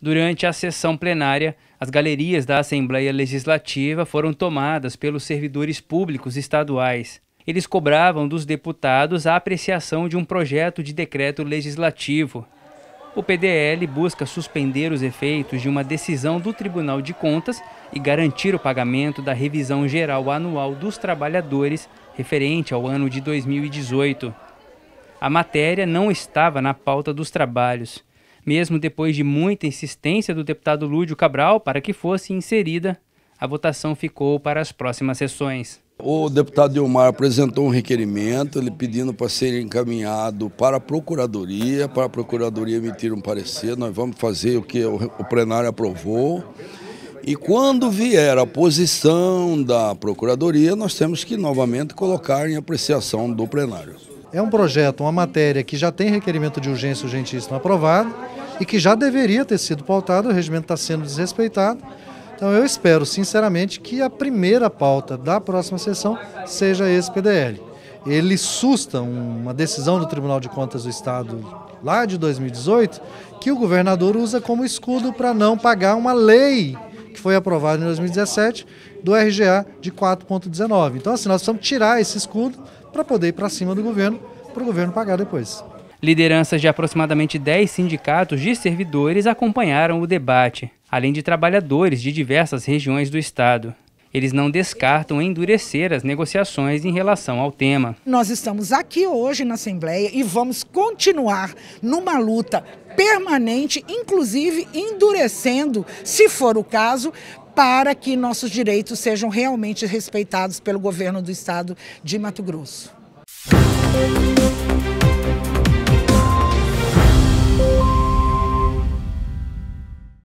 Durante a sessão plenária, as galerias da Assembleia Legislativa foram tomadas pelos servidores públicos estaduais. Eles cobravam dos deputados a apreciação de um projeto de decreto legislativo o PDL busca suspender os efeitos de uma decisão do Tribunal de Contas e garantir o pagamento da revisão geral anual dos trabalhadores referente ao ano de 2018. A matéria não estava na pauta dos trabalhos. Mesmo depois de muita insistência do deputado Lúdio Cabral para que fosse inserida, a votação ficou para as próximas sessões. O deputado Dilmar apresentou um requerimento, ele pedindo para ser encaminhado para a Procuradoria, para a Procuradoria emitir um parecer, nós vamos fazer o que o plenário aprovou. E quando vier a posição da Procuradoria, nós temos que novamente colocar em apreciação do plenário. É um projeto, uma matéria que já tem requerimento de urgência urgentíssimo aprovado e que já deveria ter sido pautado, o regimento está sendo desrespeitado. Então eu espero, sinceramente, que a primeira pauta da próxima sessão seja esse PDL. Ele susta uma decisão do Tribunal de Contas do Estado lá de 2018, que o governador usa como escudo para não pagar uma lei que foi aprovada em 2017 do RGA de 4,19. Então, assim, nós precisamos tirar esse escudo para poder ir para cima do governo, para o governo pagar depois. Lideranças de aproximadamente 10 sindicatos de servidores acompanharam o debate além de trabalhadores de diversas regiões do estado. Eles não descartam endurecer as negociações em relação ao tema. Nós estamos aqui hoje na Assembleia e vamos continuar numa luta permanente, inclusive endurecendo, se for o caso, para que nossos direitos sejam realmente respeitados pelo governo do estado de Mato Grosso.